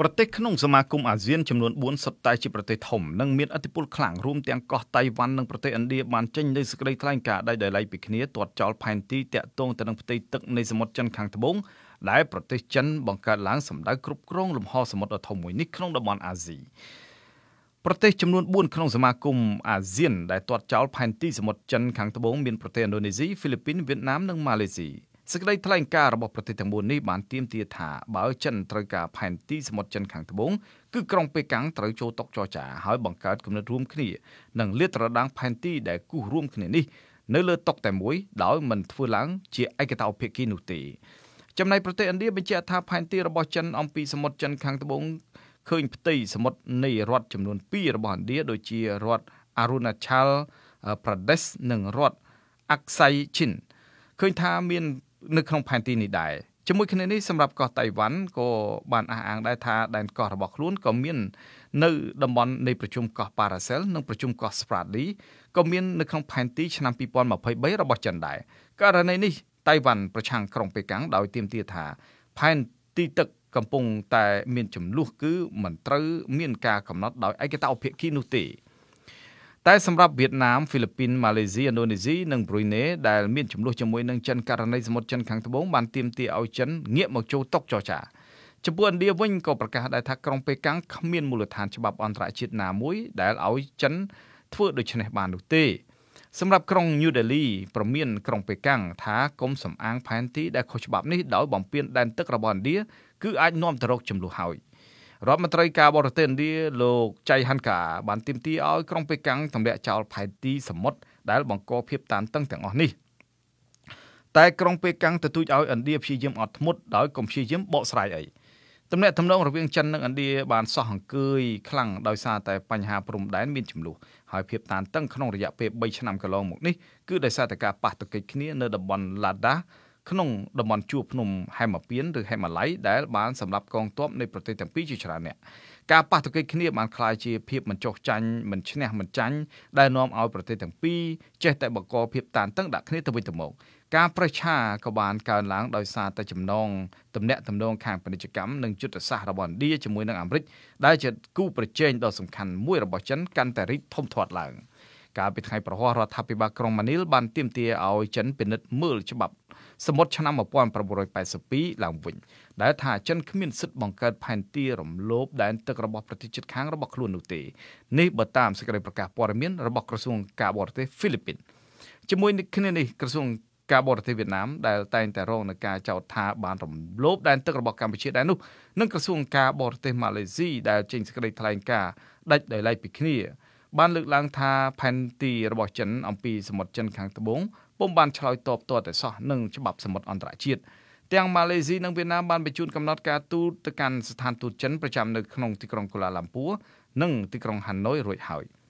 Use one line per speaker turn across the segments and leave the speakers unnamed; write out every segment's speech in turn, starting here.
ប្រទេសក្នុងសមាគមអាស៊ានចំនួន4សុទ្ធតែជាប្រទេសធំនិងមានឥទ្ធិពលខ្លាំងរួមទាំងកោះតៃវ៉ាន់និងប្រទេសឥណ្ឌាបានចេញនូវសេចក្តីថ្លែងការណ៍ដោយដោយឡែកពីគ្នាទាត់ចោលផែនទីតាក់ទងទៅនឹងផ្ទៃទឹកនៃសមុទ្រចិនខាងត្បូងដែលប្រទេសចិនបង្កើតឡើងសម្ដៅគ្រប់គ្រងលំហសមុទ្រដ៏ធំមួយនេះក្នុងតំបន់អាស៊ីប្រទេសចំនួន4ក្នុងសមាគមអាស៊ានដែលទាត់ចោលផែនទីសមុទ្រចិនខាងត្បូងមានប្រទេសឥណ្ឌូនេស៊ីហ្វីលីពីនវៀតណាមនិងម៉ាឡេស៊ីសេចក្តីថ្លែងការណ៍របស់ប្រទេសទាំងមូលនេះបានទាមទារថាបើចិនត្រូវការផែនទីសមុទ្រចិនខាងត្បូងគឺក្រុងប៉េកាំងត្រូវចូលតកចរចាហើយបង្កើតគំនិតរួមគ្នានិងលាតត្រដាងផែនទីដែលគូសរួមគ្នានេះនៅលើតុតែមួយដោយមិនធ្វើឡើងជាឯកតោភាគីនោះទេចំណែកប្រទេសឥណ្ឌាបញ្ជាក់ថាផែនទីរបស់ចិនអំពីសមុទ្រចិនខាងត្បូងឃើញផ្ទៃសមុទ្រនៃរដ្ឋចំនួន2របស់ឥណ្ឌាដូចជារដ្ឋ Arunachal Pradesh និងរដ្ឋ Aksai Chin ឃើញថាមាននៅក្នុងផែនទីនេះដែរជាមួយគ្នានេះសម្រាប់កោះតៃវ៉ាន់ក៏បានអះអាងដែរថាដែនកោះរបស់ខ្លួនក៏មាននៅតំបន់នៃប្រជុំកោះប៉ារ៉ាសែលនិងប្រជុំកោះស្ប្រាឌីក៏មាននៅក្នុងផែនទីឆ្នាំ2023របស់ចិនដែរករណីនេះតៃវ៉ាន់ប្រឆាំងក្រុងប៉េកាំងដោយទាមទារថាផែនទីទឹកកំពុងតែមានចំនួនគឺមិនត្រូវមានការកំណត់ដោយឯកតោភាគីនោះទេ។តែសម្រាប់វៀតណាមហ្វីលីពីនម៉ាឡេស៊ីឥណ្ឌូនេស៊ីនិងប្រ៊ុយណេដែលមានចំនួនជាមួយនឹងចិនករណីសមុទ្រចិនខាងត្បូងបានទាមទារឲ្យចិនងាកមកចូលតុចរចាចំពោះឥណ្ឌាវិញក៏ប្រកាសដែរថាក្រុងប៉េកាំងគ្មានមូលដ្ឋានច្បាប់អន្តរជាតិណាមួយដែលឲ្យចិនធ្វើដូច្នេះបាននោះទេសម្រាប់ក្រុង New Delhi ប្រមាន ក្រុងប៉េកាំងថាកុំសំអាង ផែនទីដែលខុសច្បាប់នេះដោយបំពានដែនទឹករបស់ឥណ្ឌាគឺអាចនាំទៅរកចំនួនហើយ។រដ្ឋមន្ត្រីការបរទេសឥណ្ឌាលោកចៃហាន់កាបានទាមទារឲ្យក្រុងប៉េកាំងទម្លាក់ចោលផែនទីសមុទ្រដែលបង្កភាពតានតឹងទាំងអស់នេះតែក្រុងប៉េកាំងទទូចឲ្យឥណ្ឌាព្យាយាមអត់ធ្មត់ដោយកុំព្យាយាមបកស្រាយអីទំនាក់ទំនងរវាងចិននិងឥណ្ឌាបានសោះអង្កើយខ្លាំងដោយសារតែបញ្ហាព្រំដែនមានចំនួនហើយភាពតានតឹងក្នុងរយៈពេល3ឆ្នាំកន្លងមកនេះគឺដោយសារតែការប៉ះទង្គិចគ្នានៅតំបន់ឡាដាក្នុងតំបន់ជួរភ្នំហេមពៀនឬហេម៉ាឡៃដែលបានសម្រាប់កងទ័ពនៃប្រទេសទាំងពីរជាច្រើនអ្នកការប៉ះទង្គិចគ្នាបានក្លាយជាភាពមិនចុះចាញ់មិនឈ្នះមិនចាញ់ដែលនាំឲ្យប្រទេសទាំងពីរចេះតែបង្កភាពតានតឹងដាក់គ្នាទៅវិញទៅមកការប្រឆាក៏បានកើនឡើងដោយសារតែចំណងទំនាក់ទំនងខាងពាណិជ្ជកម្មនិងយុទ្ធសាស្ត្ររបស់ឥណ្ឌាជាមួយនឹងអាមេរិកដែលជាគូប្រជែងដ៏សំខាន់មួយរបស់ចិនកាន់តែរីកធំធាត់ឡើង។កាលពីថ្ងៃប្រហោះរដ្ឋាភិបាលក្រុងម៉ានីលបានទាមទារឲ្យចិនពិនិត្យមើលច្បាប់សមុទ្រឆ្នាំ1982ឡើងវិញដែលថាចិនគ្មានសិទ្ធិបង្កើតផែនទីរំលោភដែនទឹករបស់ប្រទេសជិតខាងរបស់ខ្លួននោះទេនេះបើតាមសេចក្តីប្រកាសព័ត៌មានរបស់ក្រសួងការបរទេសហ្វីលីពីនជាមួយនឹងគ្នានេះក្រសួងការបរទេសវៀតណាមដែលតែងតែរងនឹងការចោទថាបានរំលោភដែនទឹករបស់កម្ពុជាដែរនោះនិងក្រសួងការបរទេសម៉ាឡេស៊ីដែលចេញសេចក្តីថ្លែងការណ៍ដាច់ដោយឡែកពីគ្នាបានលើកឡើងថាផែនទីរបស់ចិនអំពីសមុទ្រចិនខាងត្បូងពុំបានឆ្លើយតបតតែសោះនឹងច្បាប់សមុទ្រអន្តរជាតិទាំងម៉ាឡេស៊ីនិងវៀតណាមបានបញ្ជូនកំណត់ការទូតទៅកាន់ស្ថានទូតចិនប្រចាំនៅក្នុងទីក្រុងកូឡាឡាំពួរនិងទីក្រុងហាណូយរួចហើយ។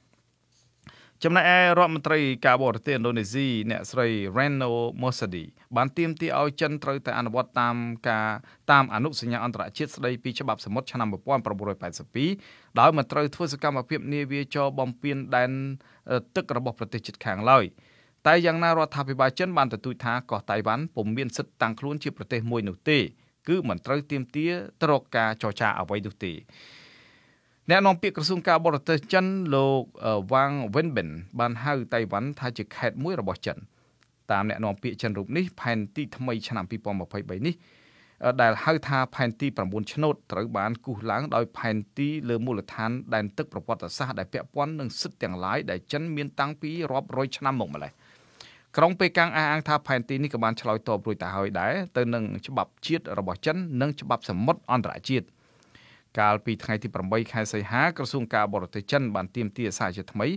ចំណែកឯរដ្ឋមន្ត្រីការបរទេសឥណ្ឌូនេស៊ីអ្នកស្រី Reno Morsadi បានទាមទារឲ្យចិនត្រូវតែអនុវត្តតាមការតាមអនុសញ្ញាអន្តរជាតិស្តីពីច្បាប់សមុទ្រឆ្នាំ1982ដោយមិនត្រូវធ្វើសកម្មភាពនាវាចរបំពានដែនទឹករបស់ប្រទេសជិតខាងឡើយតែយ៉ាងណារដ្ឋាភិបាលចិនបានទទូចថាកោះតៃវ៉ាន់ពុំមានសិទ្ធិតាំងខ្លួនជាប្រទេសមួយនោះទេគឺមិនត្រូវទាមទារត្រកការចរចាអ្វីនោះទេអ្នកនាំពាក្យក្រសួងការបរទេសចិនលោកវ៉ាងវិនបិនបានហៅតៃវ៉ាន់ថាជា ខេត្តមួយរបស់ចិនតាមអ្នកនាំពាក្យចិនរូបនេះផែនទីថ្មីឆ្នាំ2023នេះ ដែលហៅថាផែនទី9ឆ្នោតត្រូវបានគូសឡើងដោយផែនទីលើមូលដ្ឋានដែនទឹកប្រវត្តិសាស្ត្រដែលពាក់ព័ន្ធនឹងសិទ្ធិទាំងឡាយដែលចិនមានតាំងពីរាប់រយឆ្នាំមកម្ល៉េះក្រុងប៉េកាំងអះអាងថាផែនទីនេះក៏បានឆ្លើយតបរួចទៅហើយដែរទៅនឹងច្បាប់ជាតិរបស់ចិននិងច្បាប់សមុទ្រអន្តរជាតិ។កាលពីថ្ងៃទី8ខែសីហាក្រសួងការបរទេសចិនបានទាមទារសារជាថ្មីឲ្យ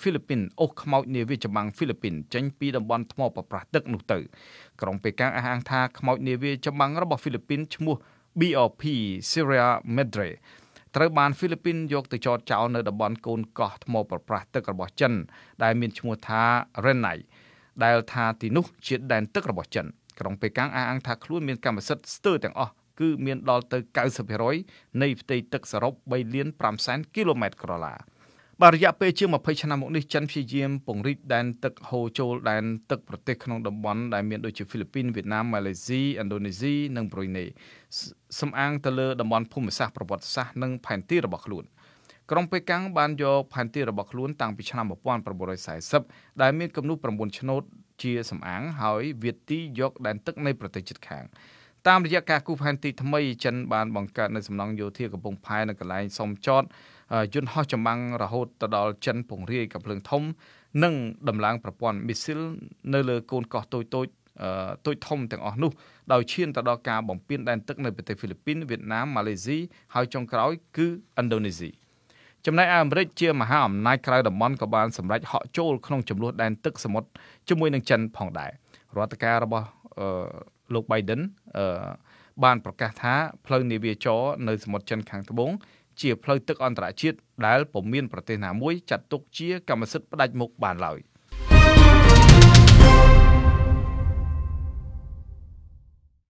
ហ្វីលីពីនអូសខ្មោចនាវាចម្បាំងហ្វីលីពីនចេញពីតំបន់ថ្មប្រប្រាស់ទឹកនោះទៅក្រុងប៉េកាំងអះអាងថាខ្មោចនាវាចម្បាំងរបស់ហ្វីលីពីនឈ្មោះ BRP Sierra Madre ត្រូវបានហ្វីលីពីនយកទៅចតចោលនៅតំបន់កូនកោះថ្មប្រប្រាស់ទឹករបស់ចិនដែលមានឈ្មោះថា Renai ដែលថាទីនោះជាដែនទឹករបស់ចិនក្រុងប៉េកាំងអះអាងថាខ្លួនមានកម្មសិទ្ធិស្ទើរទាំងអស់គឺមានដល់ទៅ90%នៃផ្ទៃទឹកសរុប3លាន5សែនគីឡូម៉ែត្រក្រឡាបាទរយៈពេលជាង20ឆ្នាំមកនេះចិនព្យាយាមពង្រីកដែនទឹកហូរចូលដែនទឹកប្រទេសក្នុងតំបន់ដែលមានដូចជាហ្វីលីពីនវៀតណាមម៉ាឡេស៊ីឥណ្ឌូនេស៊ីនិងប្រ៊ុយណេសំអាងទៅលើតំបន់ភូមិសាស្ត្រប្រវត្តិសាស្ត្រនិងផែនទីរបស់ខ្លួន ក្រុងប៉េកាំងបានយកផែនទីរបស់ខ្លួនតាំងពីឆ្នាំ1940ដែលមានគំនូស9ឆ្នោតជាសំអាងហើយវាទីយកដែនទឹកនៃប្រទេសជិតខាងតាមរយៈការគូសផែនទីថ្មីចិនបានបង្កើតនៅសំណង់យោធាកំពង់ផែនៅកន្លែងសំចតយន្តហោះចម្បាំងរហូតទៅដល់ចិន ពង្រាយកំភ្លើងធំ និង ដំឡើងប្រព័ន្ធមីស៊ីលនៅលើកូនកោះតូចតូចទូចធំទាំងអស់នោះដោយឈានទៅដល់ការបំពេញដែនទឹកនៅប្រទេសហ្វីលីពីនវៀតណាមម៉ាឡេស៊ីហើយចុងក្រោយ គឺឥណ្ឌូនេស៊ីចំណែកអាមេរិកជាមហាអំណាចក្រៅតំបន់ក៏បានសម្រេចហក់ចូលក្នុងចំនួនដែនទឹកសមុទ្រជាមួយនឹងចិនផងដែររដ្ឋការរបស់លោក Biden អឺបានប្រកាសថាផ្លូវនាវាចរនៅសមុទ្រចិន ខាងត្បូងជាផ្លូវទឹកអន្តរជាតិដែលពុំមានប្រទេសណាមួយចាត់ទុកជាកម្មសិទ្ធិផ្ដាច់មុខបានឡើយ។